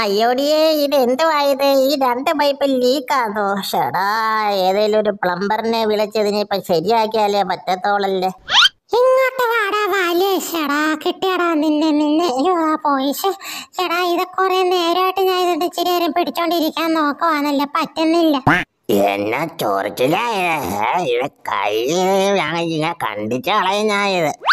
അയ്യോടിയെ ഇത് എന്തുവായത് ഈ രണ്ട് പൈപ്പ് ലീക്കാണോ ഷടാ ഏതെങ്കിലും ഒരു പ്ലംബറിനെ വിളിച്ചതിനെ ഇപ്പൊ ശരിയാക്കിയാലേ പറ്റത്തോളല്ലേ ഇങ്ങോട്ട് വാടാ വാലേ ഷടാ കിട്ടിയടാ നിന്നെ നിന്നെ അയ്യോ ആ പോയിഷ് എടാ ഇത് കുറെ നേരമായിട്ട് ഞാൻ ഇതിന്റെ ഇച്ചിരി നേരം പിടിച്ചോണ്ടിരിക്കാൻ നോക്കുവാന്നല്ലേ പറ്റുന്നില്ല എന്നാ ചോറിച്ചില്ല ഇത് കൈ ആണെങ്കിൽ ഞാൻ കണ്ടിച്ച് ഞാൻ ഇത്